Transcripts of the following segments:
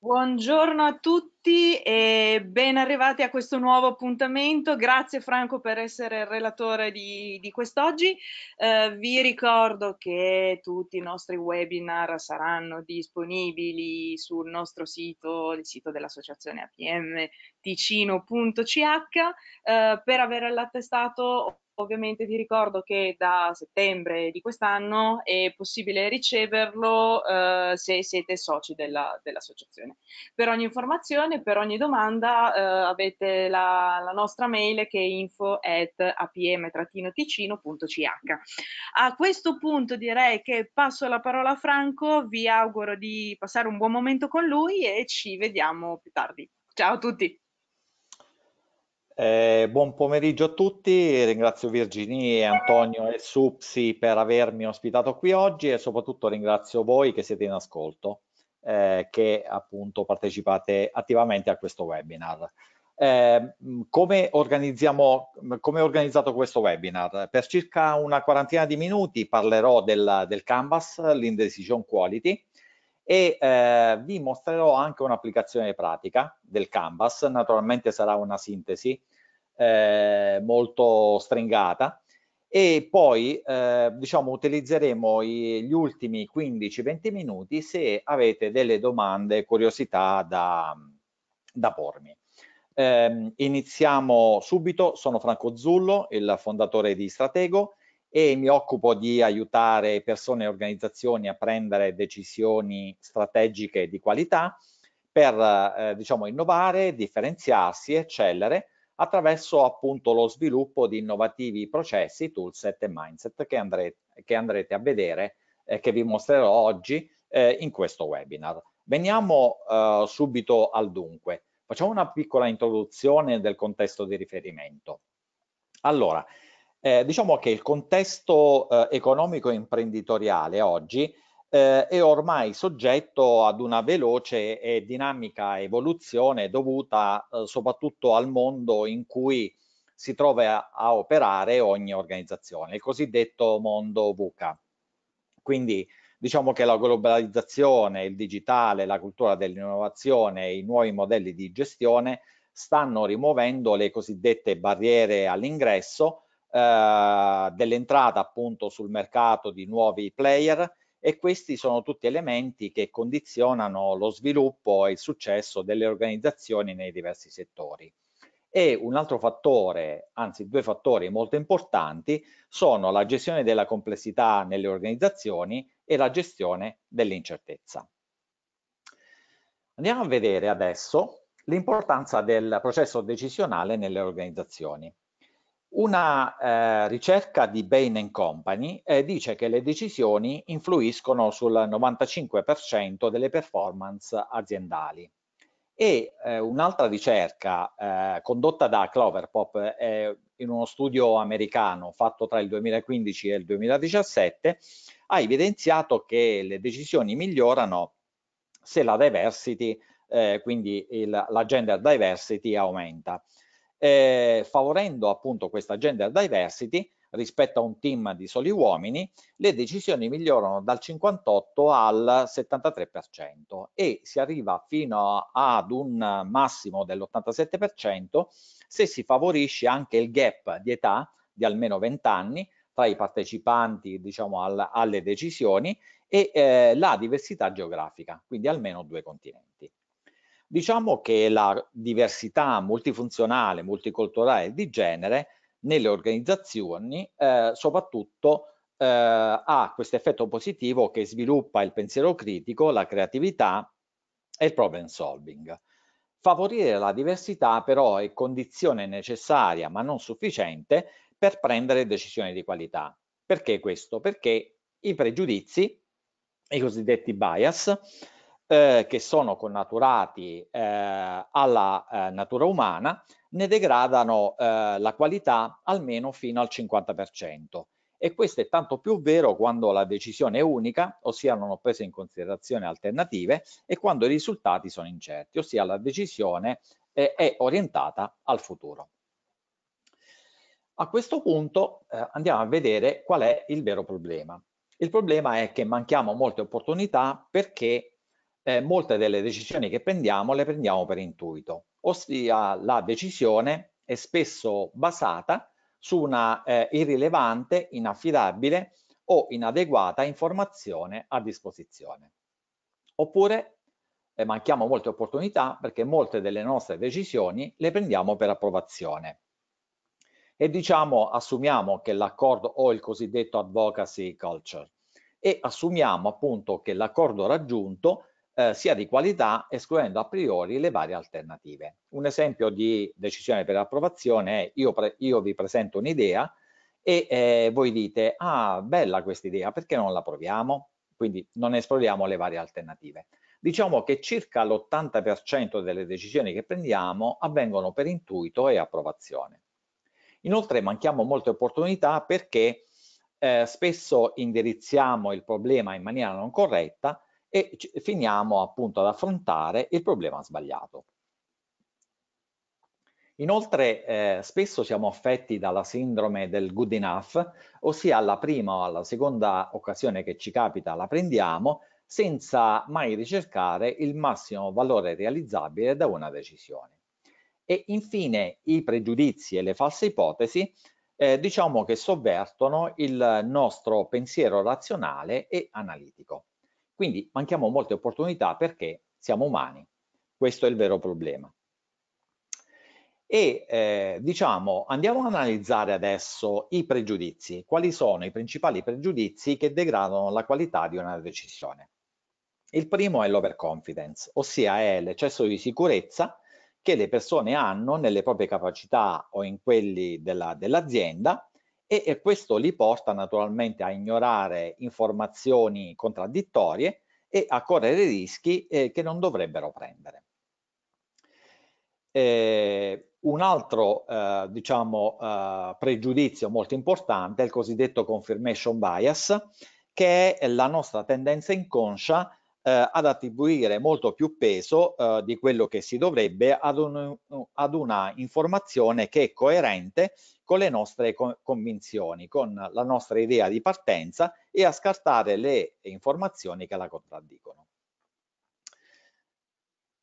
Buongiorno a tutti e ben arrivati a questo nuovo appuntamento. Grazie Franco per essere il relatore di, di quest'oggi. Eh, vi ricordo che tutti i nostri webinar saranno disponibili sul nostro sito, il sito dell'associazione apmticino.ch eh, per avere l'attestato Ovviamente ti ricordo che da settembre di quest'anno è possibile riceverlo eh, se siete soci della, dell'associazione. Per ogni informazione, per ogni domanda eh, avete la, la, nostra mail che è info at apm-ticino.ch. A questo punto direi che passo la parola a Franco, vi auguro di passare un buon momento con lui e ci vediamo più tardi. Ciao a tutti! Eh, buon pomeriggio a tutti, ringrazio Virginie, Antonio e Supsi per avermi ospitato qui oggi e soprattutto ringrazio voi che siete in ascolto, eh, che appunto partecipate attivamente a questo webinar. Eh, come, organizziamo, come è organizzato questo webinar? Per circa una quarantina di minuti parlerò del, del Canvas, l'Indecision Quality, e eh, vi mostrerò anche un'applicazione pratica del Canvas, naturalmente sarà una sintesi eh, molto stringata e poi eh, diciamo utilizzeremo i, gli ultimi 15-20 minuti se avete delle domande, curiosità da, da pormi. Eh, iniziamo subito, sono Franco Zullo, il fondatore di Stratego e mi occupo di aiutare persone e organizzazioni a prendere decisioni strategiche di qualità per eh, diciamo innovare, differenziarsi, eccellere attraverso appunto lo sviluppo di innovativi processi, toolset e mindset che, andrete, che andrete a vedere e che vi mostrerò oggi eh, in questo webinar. Veniamo eh, subito al dunque. Facciamo una piccola introduzione del contesto di riferimento. Allora, eh, diciamo che il contesto eh, economico e imprenditoriale oggi eh, è ormai soggetto ad una veloce e dinamica evoluzione dovuta eh, soprattutto al mondo in cui si trova a, a operare ogni organizzazione, il cosiddetto mondo VUCA. Quindi diciamo che la globalizzazione, il digitale, la cultura dell'innovazione, i nuovi modelli di gestione stanno rimuovendo le cosiddette barriere all'ingresso, eh, dell'entrata appunto sul mercato di nuovi player e questi sono tutti elementi che condizionano lo sviluppo e il successo delle organizzazioni nei diversi settori. E un altro fattore, anzi due fattori molto importanti, sono la gestione della complessità nelle organizzazioni e la gestione dell'incertezza. Andiamo a vedere adesso l'importanza del processo decisionale nelle organizzazioni. Una eh, ricerca di Bain Company eh, dice che le decisioni influiscono sul 95% delle performance aziendali e eh, un'altra ricerca eh, condotta da Cloverpop eh, in uno studio americano fatto tra il 2015 e il 2017 ha evidenziato che le decisioni migliorano se la diversity, eh, quindi il, la gender diversity aumenta eh, favorendo appunto questa gender diversity rispetto a un team di soli uomini, le decisioni migliorano dal 58 al 73% e si arriva fino a, ad un massimo dell'87% se si favorisce anche il gap di età di almeno 20 anni tra i partecipanti diciamo, al, alle decisioni e eh, la diversità geografica, quindi almeno due continenti. Diciamo che la diversità multifunzionale, multiculturale di genere nelle organizzazioni eh, soprattutto eh, ha questo effetto positivo che sviluppa il pensiero critico, la creatività e il problem solving. Favorire la diversità però è condizione necessaria ma non sufficiente per prendere decisioni di qualità. Perché questo? Perché i pregiudizi, i cosiddetti bias, eh, che sono connaturati eh, alla eh, natura umana ne degradano eh, la qualità almeno fino al 50%. E questo è tanto più vero quando la decisione è unica, ossia non ho preso in considerazione alternative, e quando i risultati sono incerti, ossia la decisione eh, è orientata al futuro. A questo punto eh, andiamo a vedere qual è il vero problema. Il problema è che manchiamo molte opportunità perché eh, molte delle decisioni che prendiamo le prendiamo per intuito, ossia la decisione è spesso basata su una eh, irrilevante, inaffidabile o inadeguata informazione a disposizione. Oppure eh, manchiamo molte opportunità perché molte delle nostre decisioni le prendiamo per approvazione. E diciamo, assumiamo che l'accordo o il cosiddetto advocacy culture e assumiamo appunto che l'accordo raggiunto eh, sia di qualità escludendo a priori le varie alternative. Un esempio di decisione per approvazione è io, pre io vi presento un'idea e eh, voi dite ah bella questa idea perché non la proviamo? Quindi non esploriamo le varie alternative. Diciamo che circa l'80% delle decisioni che prendiamo avvengono per intuito e approvazione. Inoltre manchiamo molte opportunità perché eh, spesso indirizziamo il problema in maniera non corretta e finiamo appunto ad affrontare il problema sbagliato. Inoltre eh, spesso siamo affetti dalla sindrome del good enough, ossia alla prima o alla seconda occasione che ci capita la prendiamo senza mai ricercare il massimo valore realizzabile da una decisione. E infine i pregiudizi e le false ipotesi eh, diciamo che sovvertono il nostro pensiero razionale e analitico. Quindi manchiamo molte opportunità perché siamo umani. Questo è il vero problema. E eh, diciamo, andiamo ad analizzare adesso i pregiudizi. Quali sono i principali pregiudizi che degradano la qualità di una decisione? Il primo è l'overconfidence, ossia è l'eccesso di sicurezza che le persone hanno nelle proprie capacità o in quelli dell'azienda e, e questo li porta naturalmente a ignorare informazioni contraddittorie e a correre rischi eh, che non dovrebbero prendere. Eh, un altro eh, diciamo, eh, pregiudizio molto importante è il cosiddetto confirmation bias, che è la nostra tendenza inconscia eh, ad attribuire molto più peso eh, di quello che si dovrebbe ad, un, ad una informazione che è coerente con le nostre convinzioni, con la nostra idea di partenza e a scartare le informazioni che la contraddicono.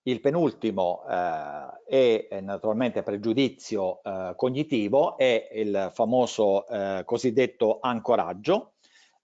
Il penultimo eh, è naturalmente pregiudizio eh, cognitivo, è il famoso eh, cosiddetto ancoraggio,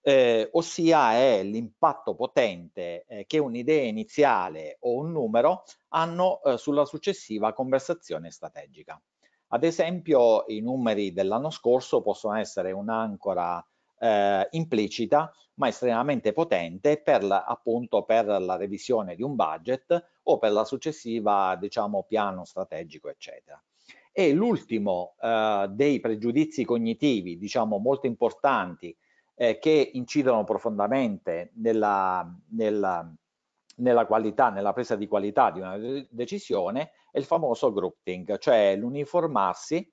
eh, ossia è l'impatto potente eh, che un'idea iniziale o un numero hanno eh, sulla successiva conversazione strategica. Ad esempio i numeri dell'anno scorso possono essere un'ancora eh, implicita ma estremamente potente per la, appunto per la revisione di un budget o per la successiva diciamo piano strategico eccetera. E l'ultimo eh, dei pregiudizi cognitivi diciamo molto importanti eh, che incidono profondamente nella, nella, nella, qualità, nella presa di qualità di una decisione, è il famoso grouping, cioè l'uniformarsi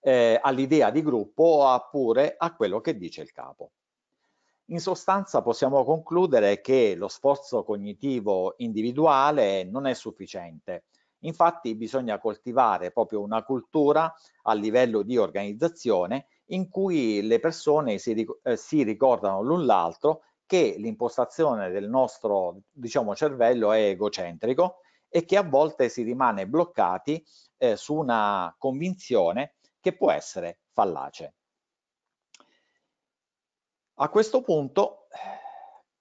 eh, all'idea di gruppo oppure a quello che dice il capo. In sostanza possiamo concludere che lo sforzo cognitivo individuale non è sufficiente. Infatti bisogna coltivare proprio una cultura a livello di organizzazione in cui le persone si, eh, si ricordano l'un l'altro che l'impostazione del nostro diciamo, cervello è egocentrico e che a volte si rimane bloccati eh, su una convinzione che può essere fallace. A questo punto,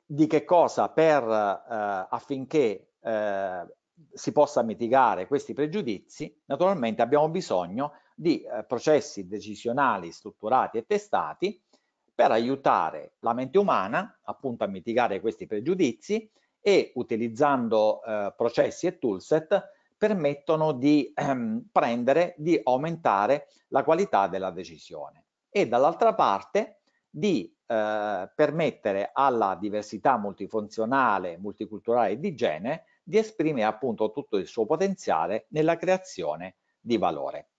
di che cosa per, eh, affinché eh, si possa mitigare questi pregiudizi, naturalmente abbiamo bisogno di eh, processi decisionali strutturati e testati per aiutare la mente umana appunto a mitigare questi pregiudizi e utilizzando eh, processi e toolset permettono di ehm, prendere, di aumentare la qualità della decisione e dall'altra parte di eh, permettere alla diversità multifunzionale, multiculturale e di genere di esprimere appunto tutto il suo potenziale nella creazione di valore.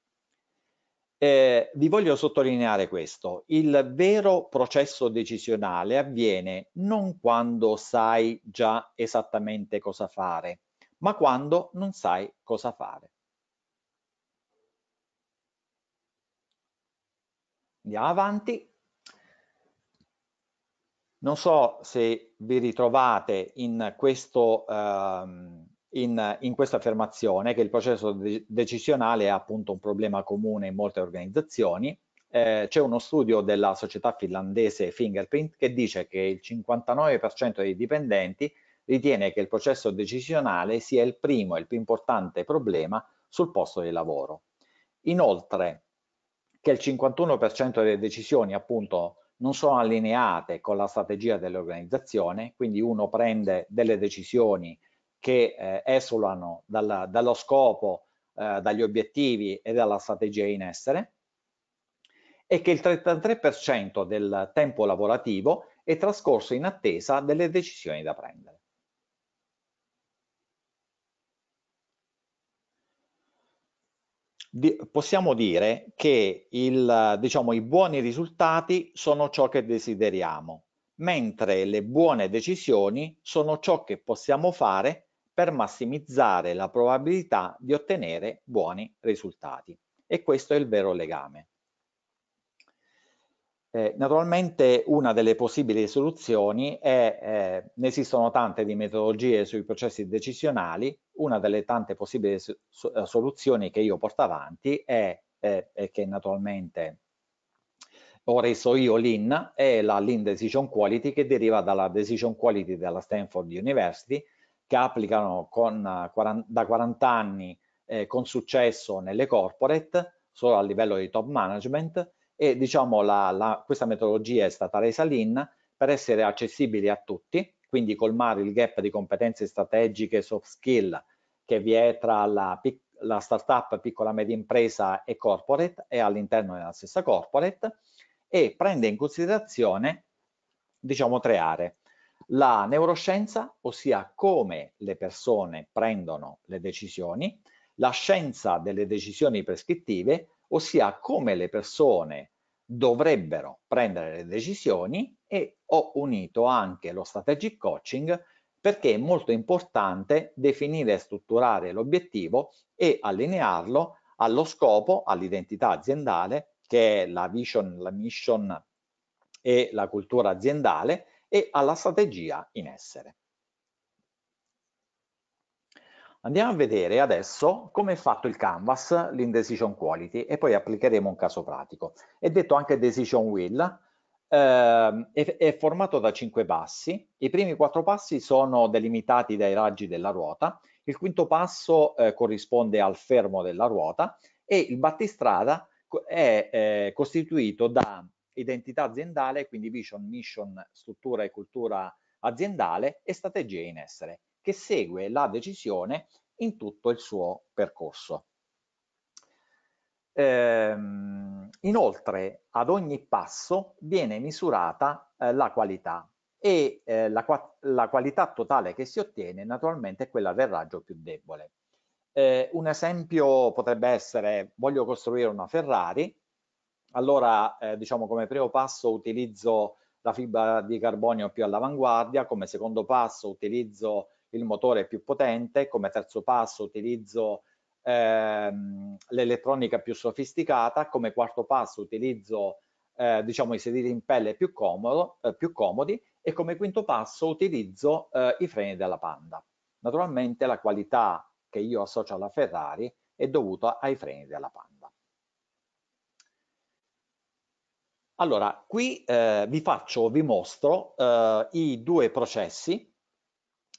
Eh, vi voglio sottolineare questo, il vero processo decisionale avviene non quando sai già esattamente cosa fare, ma quando non sai cosa fare. Andiamo avanti. Non so se vi ritrovate in questo, ehm, in, in questa affermazione che il processo de decisionale è appunto un problema comune in molte organizzazioni. Eh, c'è uno studio della società finlandese Fingerprint che dice che il 59% dei dipendenti ritiene che il processo decisionale sia il primo e il più importante problema sul posto di lavoro. Inoltre, che il 51% delle decisioni appunto non sono allineate con la strategia dell'organizzazione, quindi uno prende delle decisioni che eh, esulano dalla, dallo scopo, eh, dagli obiettivi e dalla strategia in essere e che il 33% del tempo lavorativo è trascorso in attesa delle decisioni da prendere. Di, possiamo dire che il, diciamo, i buoni risultati sono ciò che desideriamo, mentre le buone decisioni sono ciò che possiamo fare per massimizzare la probabilità di ottenere buoni risultati. E questo è il vero legame. Eh, naturalmente una delle possibili soluzioni è, eh, ne esistono tante di metodologie sui processi decisionali, una delle tante possibili eh, soluzioni che io porto avanti è, eh, è che naturalmente ho reso io l'IN, è la Lean Decision Quality che deriva dalla Decision Quality della Stanford University che applicano con, da 40 anni eh, con successo nelle corporate, solo a livello di top management e diciamo la, la, questa metodologia è stata resa lean per essere accessibile a tutti, quindi colmare il gap di competenze strategiche soft skill che vi è tra la, la startup, piccola e media impresa e corporate e all'interno della stessa corporate e prende in considerazione diciamo tre aree la neuroscienza, ossia come le persone prendono le decisioni, la scienza delle decisioni prescrittive, ossia come le persone dovrebbero prendere le decisioni e ho unito anche lo strategic coaching perché è molto importante definire e strutturare l'obiettivo e allinearlo allo scopo, all'identità aziendale che è la vision, la mission e la cultura aziendale e alla strategia in essere. Andiamo a vedere adesso come è fatto il canvas, l'indecision quality e poi applicheremo un caso pratico. È detto anche decision wheel, ehm, è, formato da cinque passi, i primi quattro passi sono delimitati dai raggi della ruota, il quinto passo eh, corrisponde al fermo della ruota e il battistrada è eh, costituito da identità aziendale, quindi vision, mission, struttura e cultura aziendale e strategia in essere, che segue la decisione in tutto il suo percorso. Ehm, inoltre, ad ogni passo viene misurata eh, la qualità e eh, la, qua la, qualità totale che si ottiene naturalmente è quella del raggio più debole. Eh, un esempio potrebbe essere, voglio costruire una Ferrari, allora eh, diciamo come primo passo utilizzo la fibra di carbonio più all'avanguardia, come secondo passo utilizzo il motore più potente, come terzo passo utilizzo ehm, l'elettronica più sofisticata, come quarto passo utilizzo eh, diciamo i sedili in pelle più, comodo, eh, più, comodi e come quinto passo utilizzo eh, i freni della Panda. Naturalmente la qualità che io associo alla Ferrari è dovuta ai freni della Panda. Allora, qui eh, vi faccio, vi mostro eh, i due processi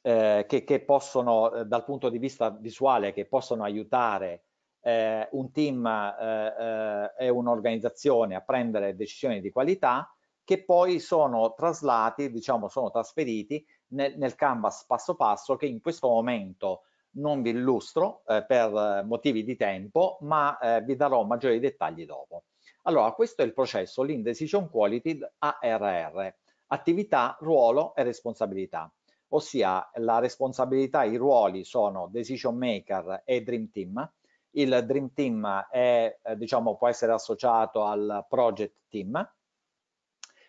eh, che, che, possono, eh, dal punto di vista visuale, che possono aiutare eh, un team eh, e un'organizzazione a prendere decisioni di qualità che poi sono traslati, diciamo, sono trasferiti nel, nel canvas passo passo che in questo momento non vi illustro per motivi di tempo, ma vi darò maggiori dettagli dopo. Allora, questo è il processo Lean Decision Quality ARR, attività, ruolo e responsabilità, ossia la responsabilità, i ruoli sono Decision Maker e Dream Team, il Dream Team è, eh, diciamo, può essere associato al Project Team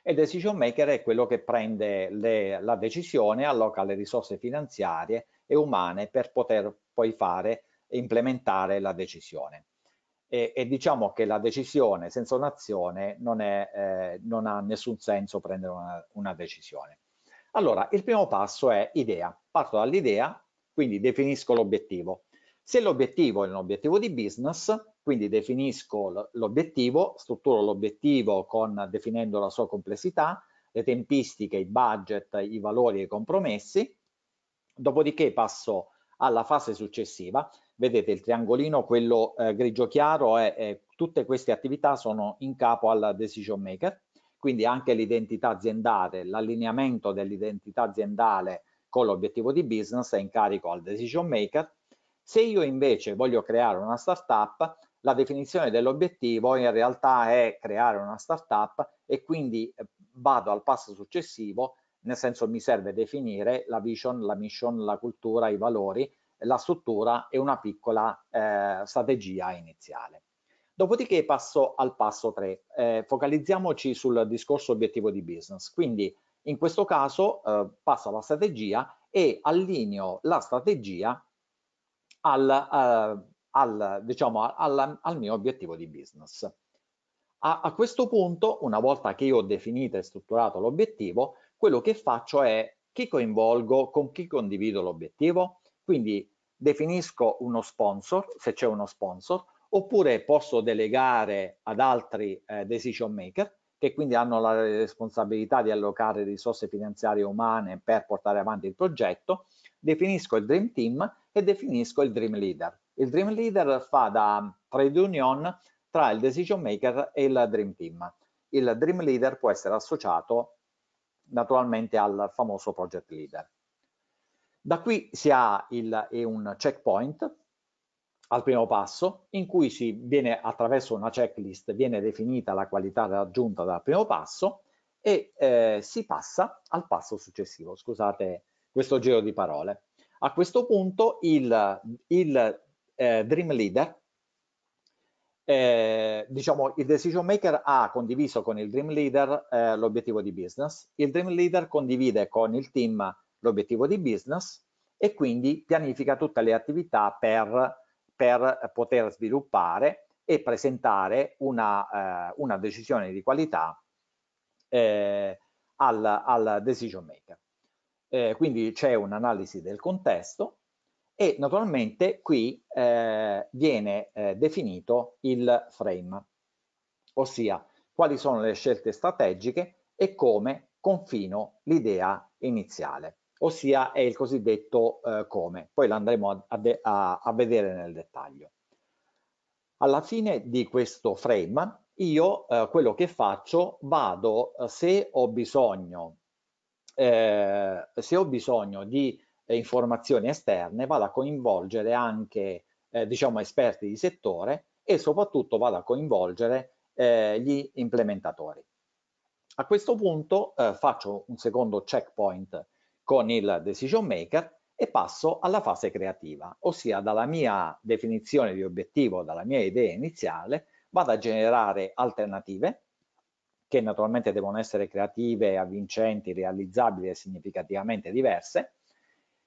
e Decision Maker è quello che prende le, la decisione, alloca le risorse finanziarie e umane per poter poi fare e implementare la decisione e, e diciamo che la decisione senza un'azione non, eh, non ha nessun senso prendere una, una decisione. Allora, il primo passo è idea. Parto dall'idea, quindi definisco l'obiettivo. Se l'obiettivo è un obiettivo di business, quindi definisco l'obiettivo, strutturo l'obiettivo definendo la sua complessità, le tempistiche, i budget, i valori e i compromessi. Dopodiché passo alla fase successiva Vedete il triangolino, quello eh, grigio chiaro, è, è, tutte queste attività sono in capo al decision maker, quindi anche l'identità aziendale, l'allineamento dell'identità aziendale con l'obiettivo di business è in carico al decision maker. Se io invece voglio creare una startup, la definizione dell'obiettivo in realtà è creare una startup e quindi eh, vado al passo successivo, nel senso mi serve definire la vision, la mission, la cultura, i valori la struttura e una piccola eh, strategia iniziale. Dopodiché passo al passo 3, eh, focalizziamoci sul discorso obiettivo di business, quindi in questo caso eh, passo alla strategia e allineo la strategia al, eh, al, diciamo, al, al mio obiettivo di business. A, a questo punto, una volta che io ho definito e strutturato l'obiettivo, quello che faccio è chi coinvolgo, con chi condivido l'obiettivo, quindi definisco uno sponsor, se c'è uno sponsor, oppure posso delegare ad altri eh, decision maker che quindi hanno la responsabilità di allocare risorse finanziarie umane per portare avanti il progetto, definisco il Dream Team e definisco il Dream Leader. Il Dream Leader fa da trade union tra il decision maker e il Dream Team. Il Dream Leader può essere associato naturalmente al famoso project leader. Da qui si ha il, un checkpoint al primo passo in cui si viene attraverso una checklist viene definita la qualità raggiunta dal primo passo e eh, si passa al passo successivo. Scusate questo giro di parole. A questo punto il, il eh, Dream Leader, eh, diciamo il Decision Maker ha condiviso con il Dream Leader eh, l'obiettivo di business, il Dream Leader condivide con il team l'obiettivo di business e quindi pianifica tutte le attività per, per poter sviluppare e presentare una, eh, una decisione di qualità eh, al, al, decision maker. Eh, quindi c'è un'analisi del contesto e naturalmente qui eh, viene eh, definito il frame, ossia quali sono le scelte strategiche e come confino l'idea iniziale ossia è il cosiddetto eh, come. Poi l'andremo a, a, a, vedere nel dettaglio. Alla fine di questo frame io eh, quello che faccio vado eh, se ho bisogno eh, se ho bisogno di eh, informazioni esterne vado a coinvolgere anche eh, diciamo esperti di settore e soprattutto vado a coinvolgere gli implementatori. A questo punto faccio un secondo checkpoint con il decision maker e passo alla fase creativa, ossia dalla mia definizione di obiettivo, dalla mia idea iniziale, vado a generare alternative che naturalmente devono essere creative, avvincenti, realizzabili e significativamente diverse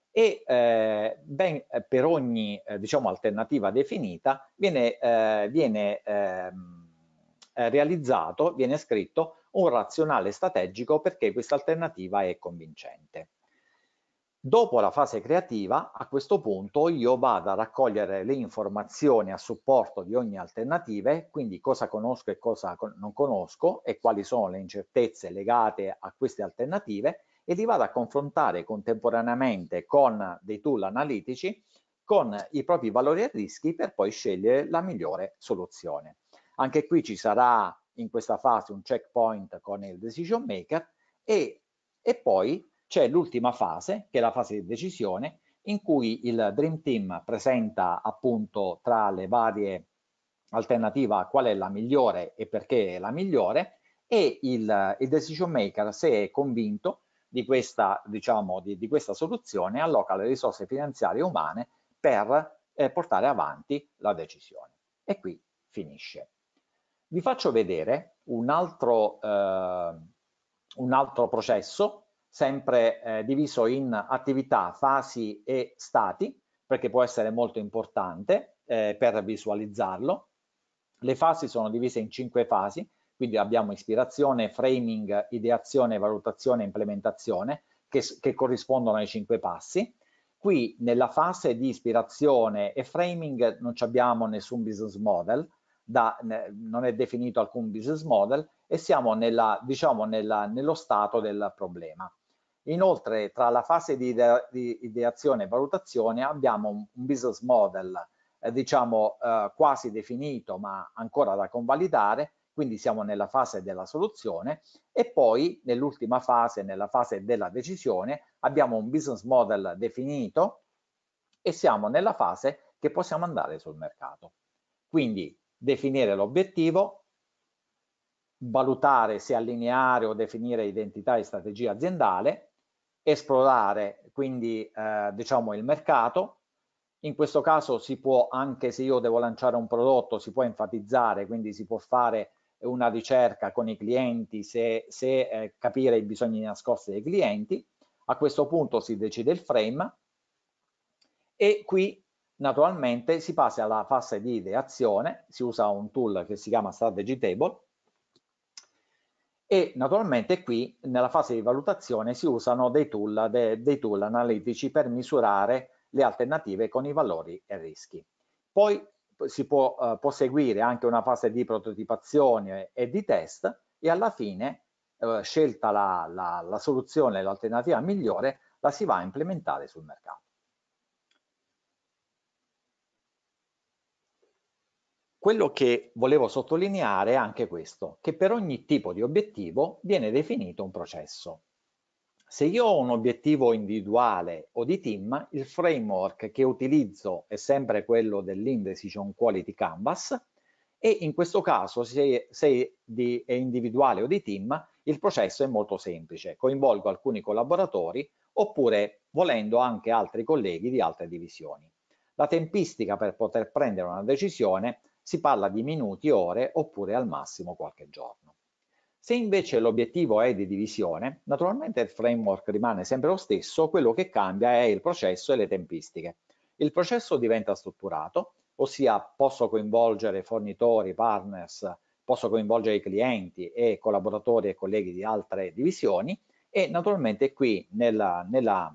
e eh, ben, eh, per ogni eh, diciamo, alternativa definita viene, eh, viene ehm, eh, realizzato, viene scritto un razionale strategico perché questa alternativa è convincente. Dopo la fase creativa, a questo punto io vado a raccogliere le informazioni a supporto di ogni alternativa, quindi cosa conosco e cosa non conosco e quali sono le incertezze legate a queste alternative e li vado a confrontare contemporaneamente con dei tool analitici con i propri valori e rischi per poi scegliere la migliore soluzione. Anche qui ci sarà in questa fase un checkpoint con il decision maker e, e poi c'è l'ultima fase, che è la fase di decisione, in cui il Dream Team presenta appunto tra le varie alternative qual è la migliore e perché è la migliore e il, il decision maker, se è convinto di questa, diciamo, di, di questa soluzione, alloca le risorse finanziarie e umane per eh, portare avanti la decisione. E qui finisce. Vi faccio vedere un altro, eh, un altro processo sempre eh, diviso in attività, fasi e stati, perché può essere molto importante eh, per visualizzarlo. Le fasi sono divise in cinque fasi, quindi abbiamo ispirazione, framing, ideazione, valutazione e implementazione, che, che corrispondono ai cinque passi. Qui nella fase di ispirazione e framing non abbiamo nessun business model, da, non è definito alcun business model e siamo nella, diciamo nella, nello stato del problema. Inoltre, tra la fase di, ide di ideazione e valutazione abbiamo un, un business model, eh, diciamo, eh, quasi definito, ma ancora da convalidare, quindi siamo nella fase della soluzione e poi nell'ultima fase, nella fase della decisione, abbiamo un business model definito e siamo nella fase che possiamo andare sul mercato. Quindi definire l'obiettivo, valutare se allineare o definire identità e strategia aziendale, esplorare quindi eh, diciamo il mercato in questo caso si può, anche se io devo lanciare un prodotto, si può enfatizzare, quindi si può fare una ricerca con i clienti se, se eh, capire i bisogni nascosti dei clienti. A questo punto si decide il frame e qui naturalmente si passa alla fase di ideazione, si usa un tool che si chiama Strategy Table e naturalmente qui nella fase di valutazione si usano dei tool, de, dei tool analitici per misurare le alternative con i valori e rischi. Poi si può, eh, può seguire anche una fase di prototipazione e di test e alla fine eh, scelta la, la, la soluzione, l'alternativa migliore, la si va a implementare sul mercato. Quello che volevo sottolineare è anche questo, che per ogni tipo di obiettivo viene definito un processo. Se io ho un obiettivo individuale o di team, il framework che utilizzo è sempre quello dell'Indecision Quality Canvas e in questo caso, se, se di, è individuale o di team, il processo è molto semplice. Coinvolgo alcuni collaboratori oppure, volendo, anche altri colleghi di altre divisioni. La tempistica per poter prendere una decisione si parla di minuti, ore oppure al massimo qualche giorno. Se invece l'obiettivo è di divisione, naturalmente il framework rimane sempre lo stesso, quello che cambia è il processo e le tempistiche. Il processo diventa strutturato, ossia posso coinvolgere fornitori, partners, posso coinvolgere i clienti e collaboratori e colleghi di altre divisioni e naturalmente qui nella, nella,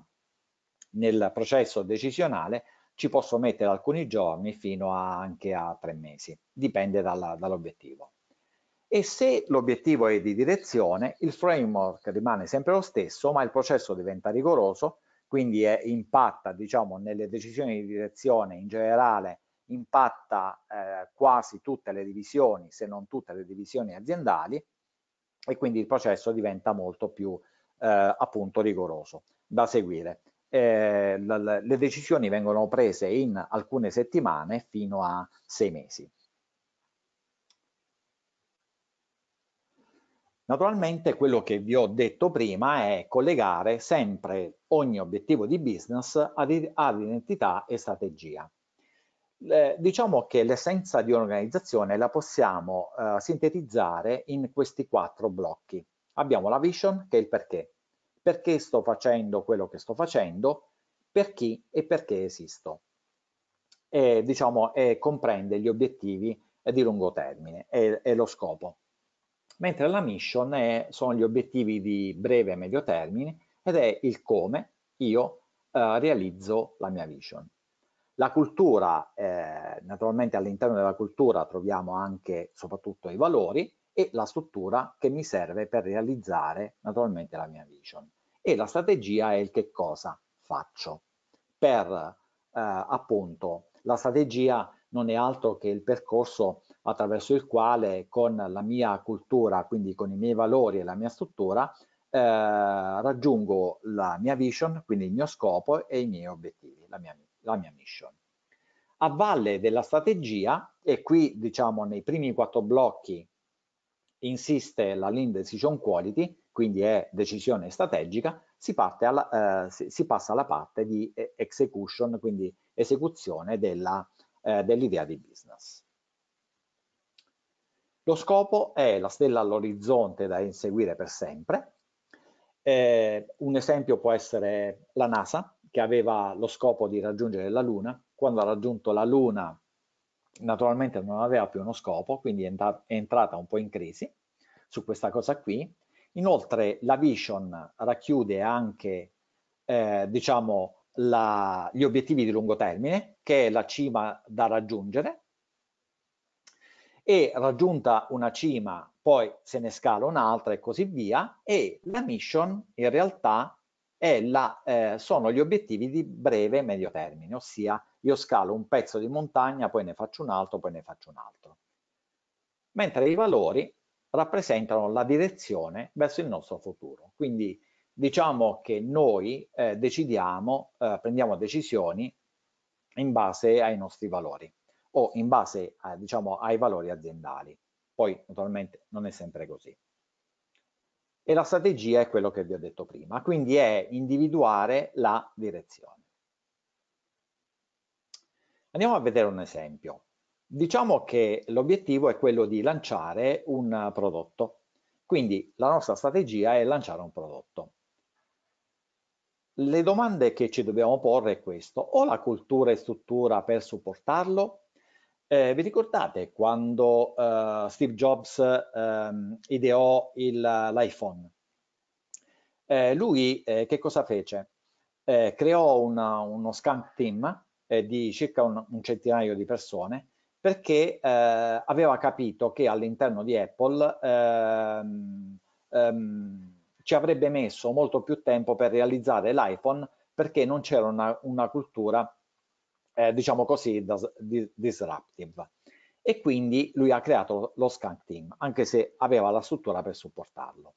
nel processo decisionale ci posso mettere alcuni giorni fino a, anche a tre mesi, dipende dall'obiettivo. Dall e se l'obiettivo è di direzione, il framework rimane sempre lo stesso, ma il processo diventa rigoroso, quindi è, impatta diciamo, nelle decisioni di direzione in generale, impatta eh, quasi tutte le divisioni, se non tutte le divisioni aziendali, e quindi il processo diventa molto più eh, appunto rigoroso da seguire eh, le decisioni vengono prese in alcune settimane fino a sei mesi. Naturalmente quello che vi ho detto prima è collegare sempre ogni obiettivo di business ad, identità e strategia. diciamo che l'essenza di un'organizzazione la possiamo eh, sintetizzare in questi quattro blocchi. Abbiamo la vision, che è il perché, perché sto facendo quello che sto facendo, per chi e perché esisto. E, diciamo, e comprende gli obiettivi di lungo termine e, lo scopo. Mentre la mission è, sono gli obiettivi di breve e medio termine ed è il come io eh, realizzo la mia vision. La cultura, eh, naturalmente all'interno della cultura troviamo anche soprattutto i valori, e la struttura che mi serve per realizzare naturalmente la mia vision. E la strategia è il che cosa faccio. Per eh, appunto la strategia non è altro che il percorso attraverso il quale con la mia cultura, quindi con i miei valori e la mia struttura, eh, raggiungo la mia vision, quindi il mio scopo e i miei obiettivi, la mia, la mia mission. A valle della strategia, e qui diciamo nei primi quattro blocchi insiste la lean decision quality, quindi è decisione strategica, si, alla, eh, si, si passa alla parte di eh, execution, quindi esecuzione eh, dell'idea eh, dell di business. Lo scopo è la stella all'orizzonte da inseguire per sempre. Eh, un esempio può essere la NASA, che aveva lo scopo di raggiungere la Luna. Quando ha raggiunto la Luna naturalmente non aveva più uno scopo, quindi è, entrata un po' in crisi su questa cosa qui. Inoltre la Vision racchiude anche, eh, diciamo, la, gli obiettivi di lungo termine, che è la cima da raggiungere, e raggiunta una cima poi se ne scala un'altra e così via, e la mission in realtà la, eh, sono gli obiettivi di breve e medio termine, ossia io scalo un pezzo di montagna, poi ne faccio un altro, poi ne faccio un altro. Mentre i valori rappresentano la direzione verso il nostro futuro. Quindi diciamo che noi eh, decidiamo, eh, prendiamo decisioni in base ai nostri valori o in base a, diciamo, ai valori aziendali. Poi naturalmente non è sempre così. E la strategia è quello che vi ho detto prima, quindi è individuare la direzione. Andiamo a vedere un esempio. Diciamo che l'obiettivo è quello di lanciare un prodotto. Quindi la nostra strategia è lanciare un prodotto. Le domande che ci dobbiamo porre è questo. Ho la cultura e struttura per supportarlo? Eh, vi ricordate quando eh, Steve Jobs ehm, eh, ideò l'iPhone? lui eh, che cosa fece? Eh, creò una, uno Scan Team eh, di circa un, un, centinaio di persone perché eh, aveva capito che all'interno di Apple ehm, ehm, ci avrebbe messo molto più tempo per realizzare l'iPhone perché non c'era una, una cultura, eh, diciamo così, das, di, disruptive. E quindi lui ha creato lo Skunk Team, anche se aveva la struttura per supportarlo.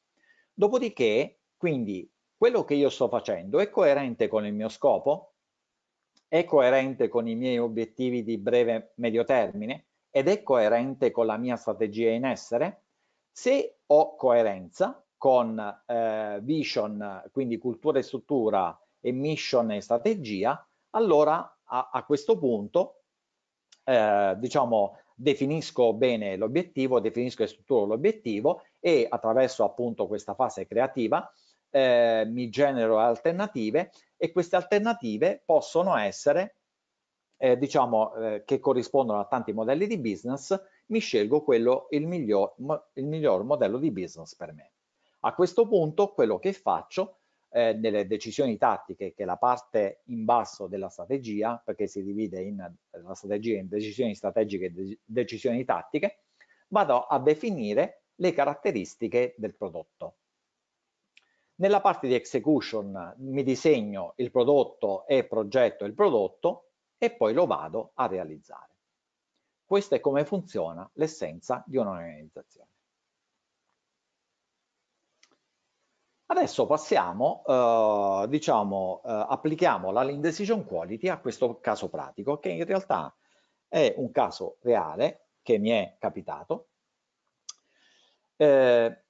Dopodiché, quindi, quello che io sto facendo è coerente con il mio scopo? è coerente con i miei obiettivi di breve medio termine ed è coerente con la mia strategia in essere, se ho coerenza con eh, vision, quindi cultura e struttura e mission e strategia, allora a, a questo punto eh, diciamo definisco bene l'obiettivo, definisco e strutturo l'obiettivo e attraverso appunto questa fase creativa eh, mi genero alternative e queste alternative possono essere, eh, diciamo, eh, che corrispondono a tanti modelli di business, mi scelgo quello, il miglior, il miglior modello di business per me. A questo punto quello che faccio eh, nelle decisioni tattiche, che è la parte in basso della strategia, perché si divide in, eh, la strategia in decisioni strategiche e de decisioni tattiche, vado a definire le caratteristiche del prodotto. Nella parte di execution mi disegno il prodotto e progetto il prodotto e poi lo vado a realizzare. Questo è come funziona l'essenza di un'organizzazione. Adesso passiamo, eh, diciamo, eh, applichiamo la Lean Decision Quality a questo caso pratico, che in realtà è un caso reale che mi è capitato. Eh,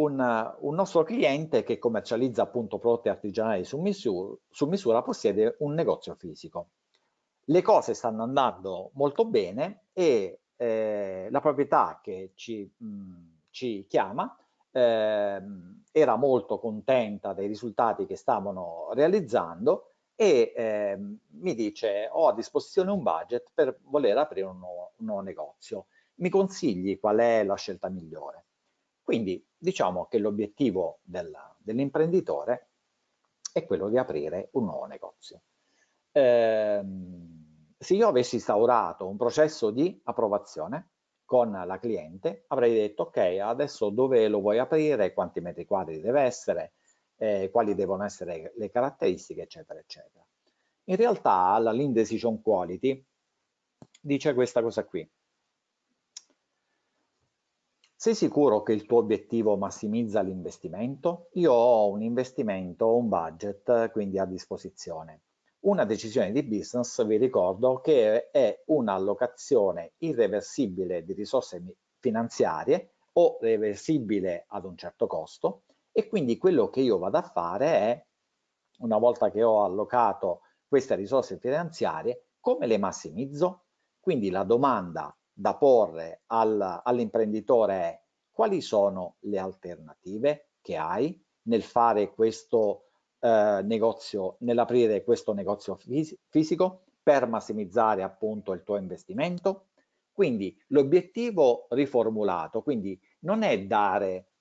un, un, nostro cliente che commercializza appunto prodotti artigianali su misura, su misura possiede un negozio fisico. Le cose stanno andando molto bene e eh, la proprietà che ci, mh, ci chiama eh, era molto contenta dei risultati che stavano realizzando e eh, mi dice ho a disposizione un budget per voler aprire un nuovo, un nuovo negozio. Mi consigli qual è la scelta migliore? Quindi diciamo che l'obiettivo dell'imprenditore è quello di aprire un nuovo negozio. Eh, se io avessi instaurato un processo di approvazione con la cliente, avrei detto ok, adesso dove lo vuoi aprire, quanti metri quadri deve essere, eh, quali devono essere le caratteristiche, eccetera, eccetera. In realtà la Lean Decision Quality dice questa cosa qui. Sei sicuro che il tuo obiettivo massimizza l'investimento? Io ho un investimento, un budget quindi a disposizione. Una decisione di business, vi ricordo, che è un'allocazione irreversibile di risorse finanziarie o reversibile ad un certo costo e quindi quello che io vado a fare è, una volta che ho allocato queste risorse finanziarie, come le massimizzo? Quindi la domanda da porre al, all'imprenditore è quali sono le alternative che hai nel fare questo eh, negozio, nell'aprire questo negozio fis- fisico per massimizzare appunto il tuo investimento. Quindi l'obiettivo riformulato, quindi non è dare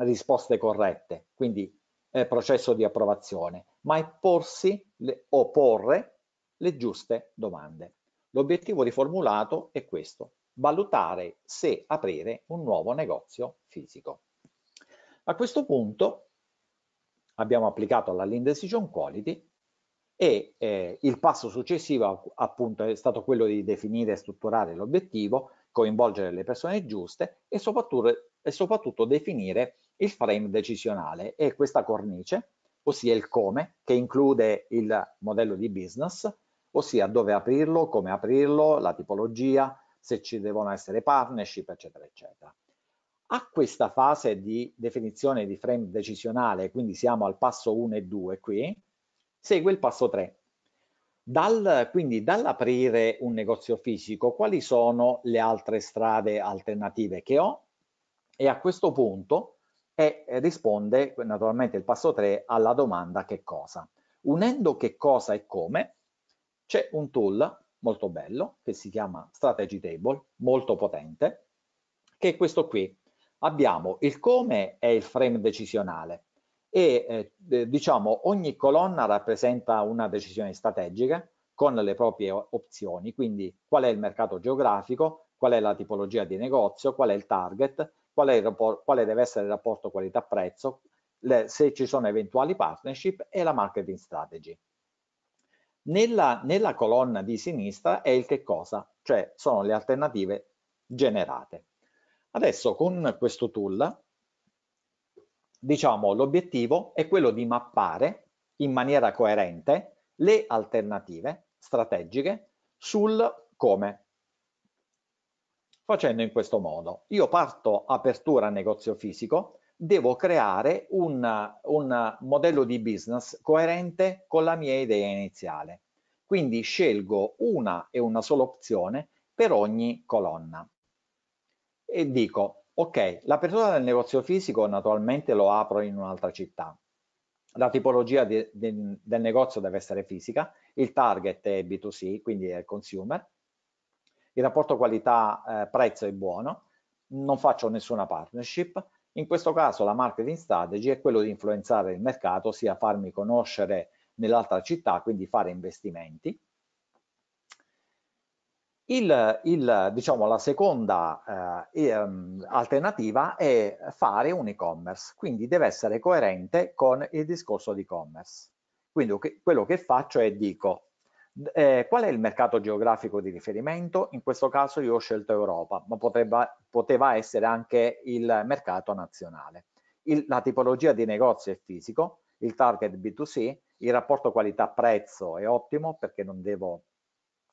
risposte corrette, quindi eh, processo di approvazione, ma è porsi le, o porre le giuste domande. L'obiettivo riformulato è questo, valutare se aprire un nuovo negozio fisico. A questo punto abbiamo applicato la Lean Decision Quality e eh, il passo successivo appunto è stato quello di definire e strutturare l'obiettivo, coinvolgere le persone giuste e soprattutto, e soprattutto definire il frame decisionale e questa cornice, ossia il come, che include il modello di business, ossia dove aprirlo, come aprirlo, la tipologia, se ci devono essere partnership, eccetera, eccetera. A questa fase di definizione di frame decisionale, quindi siamo al passo 1 e 2 qui, segue il passo 3. Dal, quindi dall'aprire un negozio fisico, quali sono le altre strade alternative che ho? E a questo punto è, eh, risponde naturalmente il passo 3 alla domanda che cosa. Unendo che cosa e come, c'è un tool molto bello che si chiama Strategy Table, molto potente, che è questo qui. Abbiamo il come e il frame decisionale e eh, diciamo ogni colonna rappresenta una decisione strategica con le proprie opzioni, quindi qual è il mercato geografico, qual è la tipologia di negozio, qual è il target, qual, è il quale deve essere il rapporto qualità-prezzo, se ci sono eventuali partnership e la marketing strategy. Nella, nella colonna di sinistra è il che cosa, cioè sono le alternative generate. Adesso con questo tool, diciamo, l'obiettivo è quello di mappare in maniera coerente le alternative strategiche sul come. Facendo in questo modo, io parto apertura negozio fisico, devo creare un, un modello di business coerente con la mia idea iniziale. Quindi scelgo una e una sola opzione per ogni colonna. E dico, ok, l'apertura del negozio fisico naturalmente lo apro in un'altra città. La tipologia de, de, del negozio deve essere fisica, il target è B2C, quindi è il consumer, il rapporto qualità-prezzo eh, è buono, non faccio nessuna partnership, in questo caso la marketing strategy è quello di influenzare il mercato, ossia farmi conoscere nell'altra città, quindi fare investimenti. Il, il, diciamo, la seconda eh, ehm, alternativa è fare un e-commerce, quindi deve essere coerente con il discorso di e-commerce. Quindi quello che faccio è dico eh, qual è il mercato geografico di riferimento? In questo caso io ho scelto Europa, ma potrebbe, poteva essere anche il mercato nazionale. Il, la tipologia di negozio è fisico, il target B2C, il rapporto qualità-prezzo è ottimo perché non devo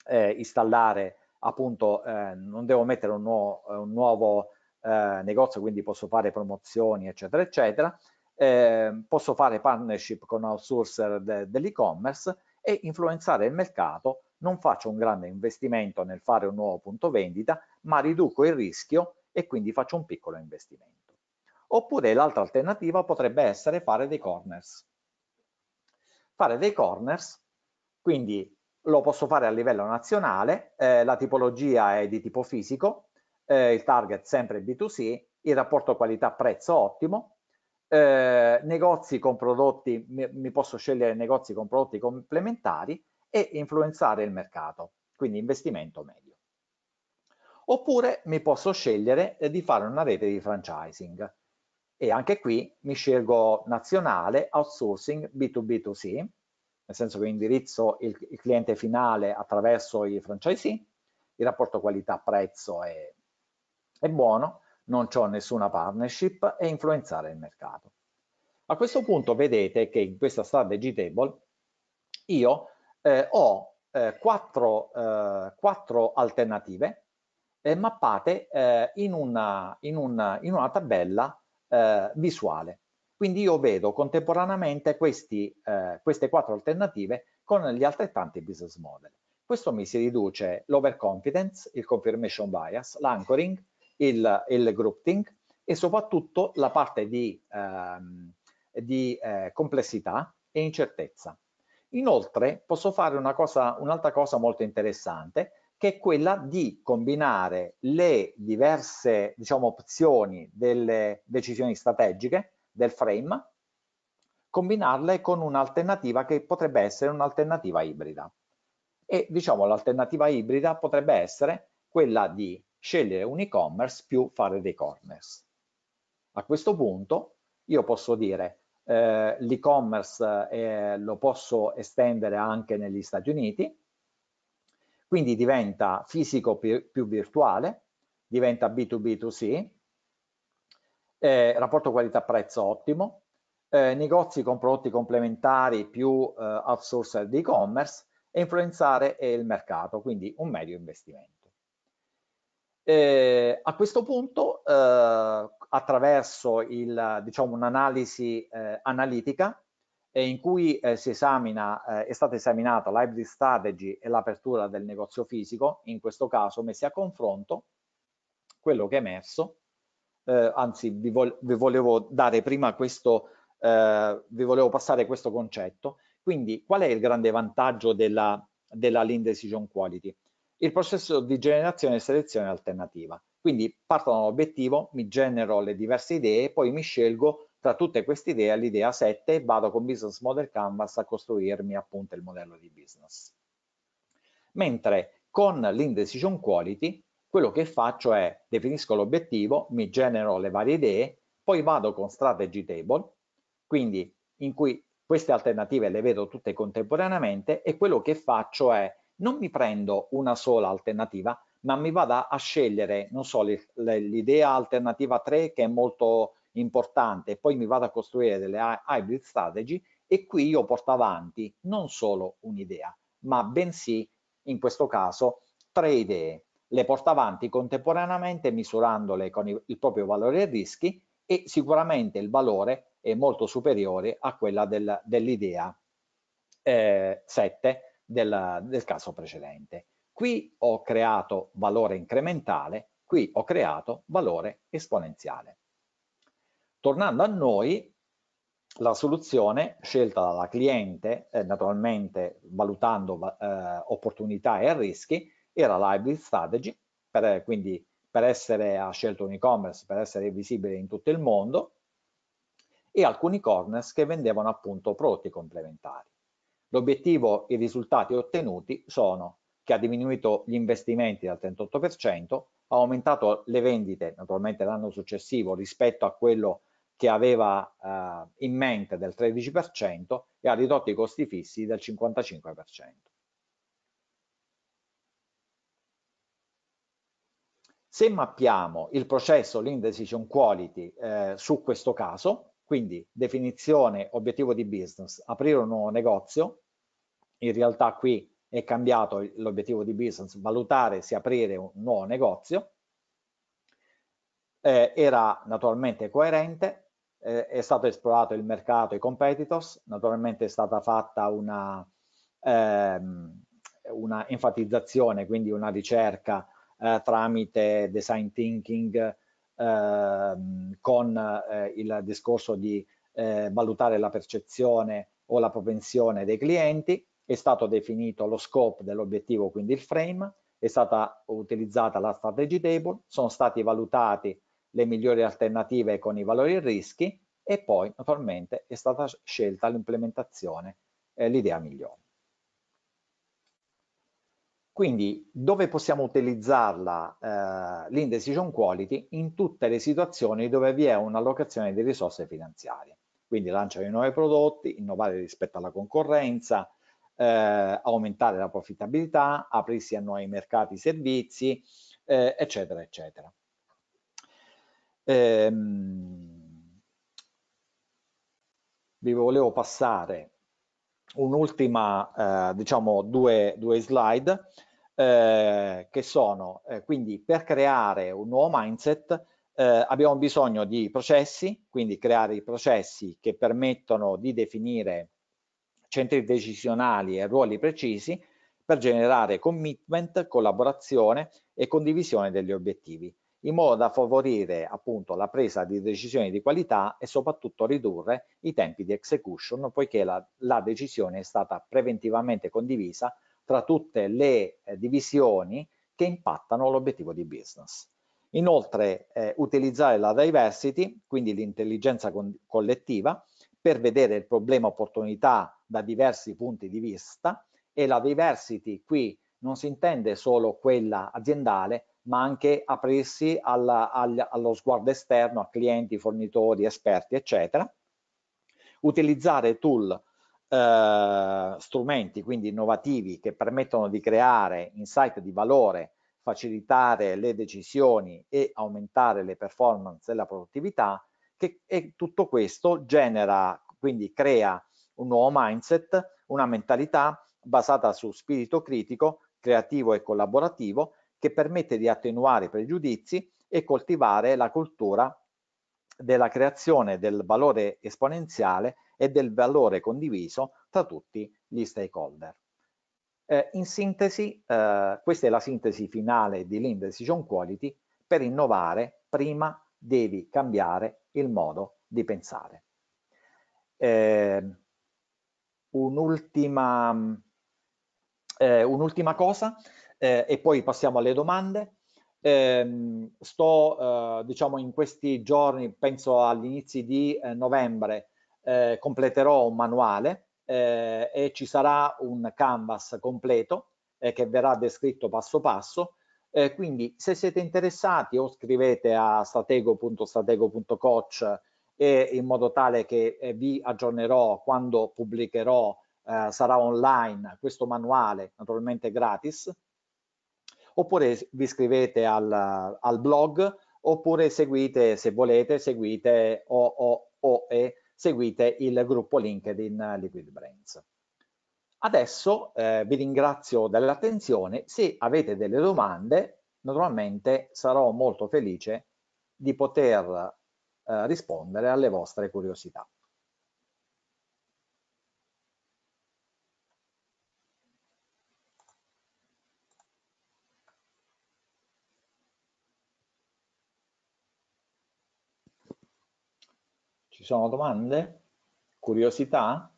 eh, installare appunto, eh, non devo mettere un nuovo, un nuovo eh, negozio, quindi posso fare promozioni, eccetera, eccetera. Eh, posso fare partnership con outsourcer de, dell'e-commerce e influenzare il mercato, non faccio un grande investimento nel fare un nuovo punto vendita, ma riduco il rischio e quindi faccio un piccolo investimento. Oppure l'altra alternativa potrebbe essere fare dei corners. Fare dei corners, quindi lo posso fare a livello nazionale, eh, la tipologia è di tipo fisico, eh, il target sempre B2C, il rapporto qualità-prezzo ottimo, eh, negozi con prodotti, mi, mi posso scegliere negozi con prodotti complementari e influenzare il mercato, quindi investimento medio. Oppure mi posso scegliere eh, di fare una rete di franchising e anche qui mi scelgo nazionale, outsourcing, B2B2C, nel senso che indirizzo il, il cliente finale attraverso i franchisee, il rapporto qualità-prezzo è, è buono, non ho nessuna partnership e influenzare il mercato. A questo punto vedete che in questa strategy table io eh, ho eh, quattro, eh, quattro, alternative eh, mappate eh, in una, in, una, in, una, tabella eh, visuale. Quindi io vedo contemporaneamente questi, queste quattro alternative con gli altrettanti business model. Questo mi si riduce l'overconfidence, il confirmation bias, l'anchoring, il, il group e soprattutto la parte di, ehm, di eh, complessità e incertezza. Inoltre posso fare un'altra cosa, un cosa molto interessante che è quella di combinare le diverse diciamo, opzioni delle decisioni strategiche del frame, combinarle con un'alternativa che potrebbe essere un'alternativa ibrida. E diciamo l'alternativa ibrida potrebbe essere quella di scegliere un e-commerce più fare dei corners. A questo punto io posso dire eh, l'e-commerce eh, lo posso estendere anche negli Stati Uniti, quindi diventa fisico più, più virtuale, diventa B2B2C, eh, rapporto qualità-prezzo ottimo, eh, negozi con prodotti complementari più eh, outsourcer di e-commerce e influenzare il mercato, quindi un medio investimento. Eh, a questo punto, eh, attraverso il, diciamo, un'analisi eh, analitica eh, in cui eh, si esamina, eh, è stata esaminata l'hybrid strategy e l'apertura del negozio fisico, in questo caso messi a confronto quello che è emerso, eh, anzi vi, vo vi, volevo dare prima questo, vi volevo passare questo concetto, quindi qual è il grande vantaggio della, della lean decision quality? il processo di generazione e selezione alternativa. Quindi parto dall'obiettivo, mi genero le diverse idee, poi mi scelgo tra tutte queste idee l'idea 7 e vado con Business Model Canvas a costruirmi appunto il modello di business. Mentre con l'Indecision Quality quello che faccio è definisco l'obiettivo, mi genero le varie idee, poi vado con Strategy Table, quindi in cui queste alternative le vedo tutte contemporaneamente e quello che faccio è non mi prendo una sola alternativa, ma mi vado a scegliere, non so, l'idea alternativa 3 che è molto importante, poi mi vado a costruire delle hybrid strategy e qui io porto avanti non solo un'idea, ma bensì, in questo caso, tre idee. Le porto avanti contemporaneamente misurandole con il proprio valore e rischi e sicuramente il valore è molto superiore a quella del, dell'idea eh, 7 della, del caso precedente. Qui ho creato valore incrementale, qui ho creato valore esponenziale. Tornando a noi, la soluzione scelta dalla cliente, eh, naturalmente valutando eh, opportunità e rischi, era l'hybrid strategy, per, quindi per essere, ha scelto un e-commerce, per essere visibile in tutto il mondo, e alcuni corners che vendevano appunto prodotti complementari. L'obiettivo e i risultati ottenuti sono che ha diminuito gli investimenti dal 38%, ha aumentato le vendite naturalmente l'anno successivo rispetto a quello che aveva eh, in mente del 13% e ha ridotto i costi fissi del 55%. Se mappiamo il processo l'indecision quality eh, su questo caso, quindi definizione, obiettivo di business, aprire un nuovo negozio, in realtà qui è cambiato l'obiettivo di business, valutare se aprire un nuovo negozio, eh, era naturalmente coerente, eh, è stato esplorato il mercato, i competitors, naturalmente è stata fatta una, ehm, una enfatizzazione, quindi una ricerca eh, tramite design thinking, Ehm, con eh, il discorso di eh, valutare la percezione o la propensione dei clienti, è stato definito lo scope dell'obiettivo, quindi il frame, è stata utilizzata la strategy table, sono stati valutati le migliori alternative con i valori e i rischi e poi naturalmente è stata scelta l'implementazione, eh, l'idea migliore. Quindi dove possiamo utilizzarla eh, l'indecision quality? In tutte le situazioni dove vi è un'allocazione di risorse finanziarie. Quindi lanciare nuovi prodotti, innovare rispetto alla concorrenza, eh, aumentare la profittabilità, aprirsi a nuovi mercati e servizi, eh, eccetera, eccetera. Ehm, vi volevo passare un'ultima, eh, diciamo, due, due slide eh, che sono, eh, quindi per creare un nuovo mindset eh, abbiamo bisogno di processi, quindi creare i processi che permettono di definire centri decisionali e ruoli precisi per generare commitment, collaborazione e condivisione degli obiettivi in modo da favorire appunto la presa di decisioni di qualità e soprattutto ridurre i tempi di execution poiché la, la decisione è stata preventivamente condivisa tra tutte le eh, divisioni che impattano l'obiettivo di business. Inoltre eh, utilizzare la diversity, quindi l'intelligenza collettiva, per vedere il problema opportunità da diversi punti di vista e la diversity qui non si intende solo quella aziendale ma anche aprirsi alla, alla, allo sguardo esterno a clienti, fornitori, esperti, eccetera. Utilizzare tool, eh, strumenti quindi innovativi che permettono di creare insight di valore, facilitare le decisioni e aumentare le performance e la produttività, che, e tutto questo genera, quindi crea un nuovo mindset, una mentalità basata su spirito critico, creativo e collaborativo che permette di attenuare i pregiudizi e coltivare la cultura della creazione del valore esponenziale e del valore condiviso tra tutti gli stakeholder. Eh, in sintesi, eh, questa è la sintesi finale di Lean Decision Quality, per innovare prima devi cambiare il modo di pensare. Eh, un'ultima, mm, eh, un'ultima cosa, eh, e poi passiamo alle domande. Eh, sto, eh, diciamo, in questi giorni, penso agli inizi di eh, novembre, eh, completerò un manuale eh, e ci sarà un canvas completo che verrà descritto passo passo. quindi se siete interessati o scrivete a stratego.stratego.coach in modo tale che vi aggiornerò quando pubblicherò, sarà online questo manuale, naturalmente gratis, oppure vi iscrivete al, al blog oppure seguite se volete seguite o, o, o e seguite il gruppo LinkedIn Liquid Brains. Adesso eh, vi ringrazio dell'attenzione, se avete delle domande naturalmente sarò molto felice di poter eh, rispondere alle vostre curiosità. sono domande? Curiosità?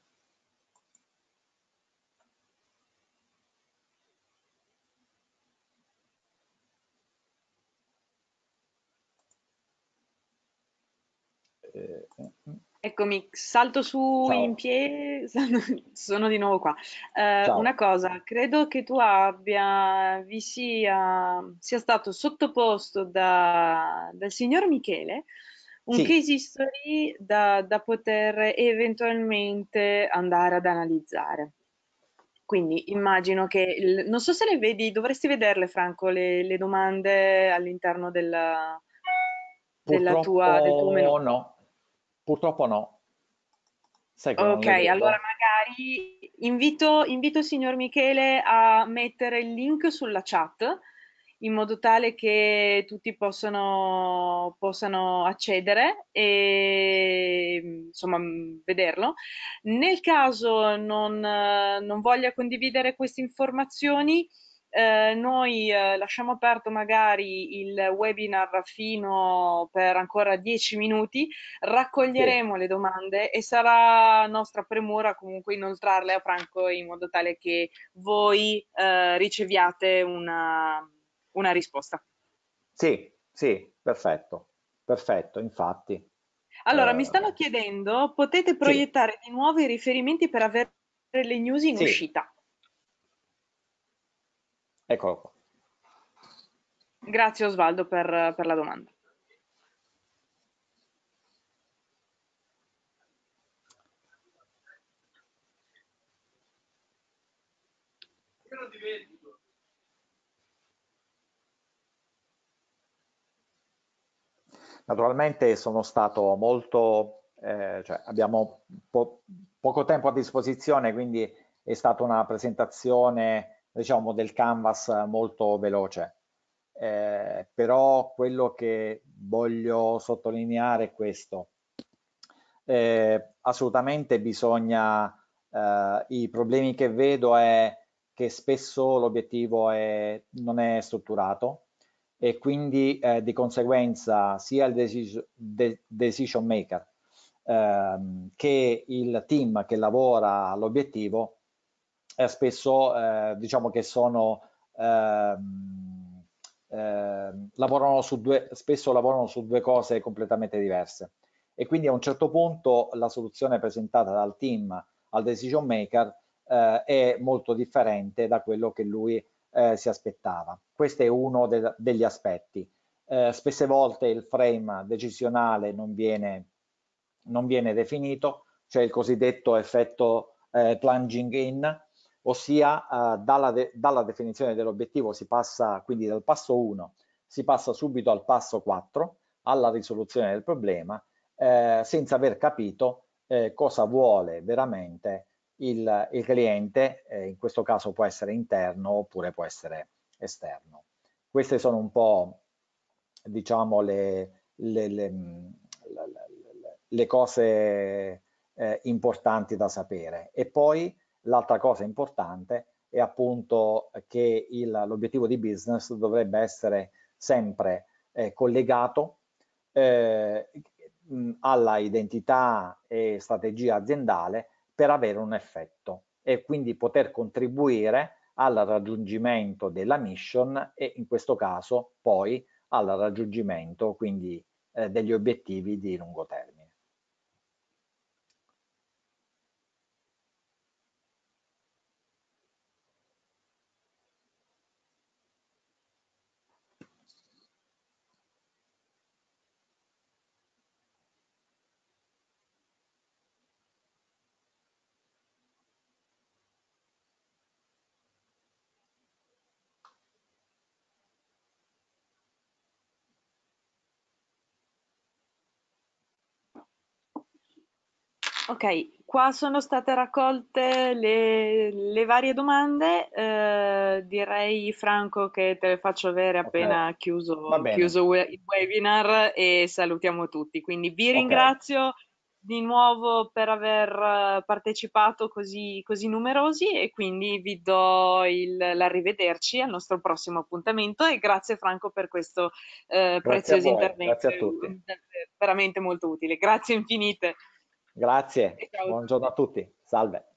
Eh, Eccomi, salto su Ciao. in piedi, sono di nuovo qua. Eh, una cosa, credo che tu abbia, vi sia, sia stato sottoposto da, dal signor Michele un Sì. case history da, da poter eventualmente andare ad analizzare. Quindi immagino che, il- non so se le vedi, dovresti vederle Franco, le, le domande all'interno della, della tua, del tuo menu. no, purtroppo no. Sai che Ok, allora magari invito, invito il signor Michele a mettere il link sulla chat in modo tale che tutti possano, possano accedere e insomma vederlo. Nel caso non, non voglia condividere queste informazioni, eh, noi eh, lasciamo aperto magari il webinar fino per ancora dieci minuti, raccoglieremo sì. le domande e sarà nostra premura comunque inoltrarle a Franco in modo tale che voi eh, riceviate una, una risposta. Sì, sì, perfetto, perfetto, infatti. Allora, eh, mi stanno chiedendo, potete proiettare sì. di nuovo i riferimenti per avere le news in sì. uscita? Eccolo qua. Grazie Osvaldo per, per la domanda. Naturalmente sono stato molto, eh, cioè abbiamo po poco tempo a disposizione, quindi è stata una presentazione diciamo del canvas molto veloce. Eh, però quello che voglio sottolineare è questo. Eh, assolutamente bisogna, eh, i problemi che vedo è che spesso l'obiettivo non è strutturato, e quindi eh, di conseguenza sia il decision, maker ehm, che il team che lavora all'obiettivo eh, spesso eh, diciamo che sono ehm, ehm, lavorano su due spesso lavorano su due cose completamente diverse e quindi a un certo punto la soluzione presentata dal team al decision maker eh, è molto differente da quello che lui eh, si aspettava. Questo è uno de degli aspetti. Eh, spesse volte il frame decisionale non viene, non viene definito, cioè il cosiddetto effetto eh, plunging in, ossia eh, dalla, de dalla definizione dell'obiettivo si passa quindi dal passo 1, si passa subito al passo 4, alla risoluzione del problema, eh, senza aver capito eh, cosa vuole veramente il, il cliente, eh, in questo caso può essere interno oppure può essere esterno. Queste sono un po' diciamo le, le, le, mm, le cose eh, importanti da sapere. E poi l'altra cosa importante è appunto che l'obiettivo di business dovrebbe essere sempre eh, collegato eh, mm, alla identità e strategia aziendale per avere un effetto e quindi poter contribuire al raggiungimento della mission e in questo caso poi al raggiungimento quindi eh, degli obiettivi di lungo termine. Ok, qua sono state raccolte le, le varie domande, eh, direi Franco che te le faccio avere appena okay. chiuso, chiuso, il webinar e salutiamo tutti. Quindi vi ringrazio di nuovo per aver eh, partecipato così, così numerosi e quindi vi do l'arrivederci al nostro prossimo appuntamento e grazie Franco per questo eh, prezioso intervento. Grazie a tutti. Veramente molto utile. Grazie infinite. Grazie, buongiorno a tutti, salve.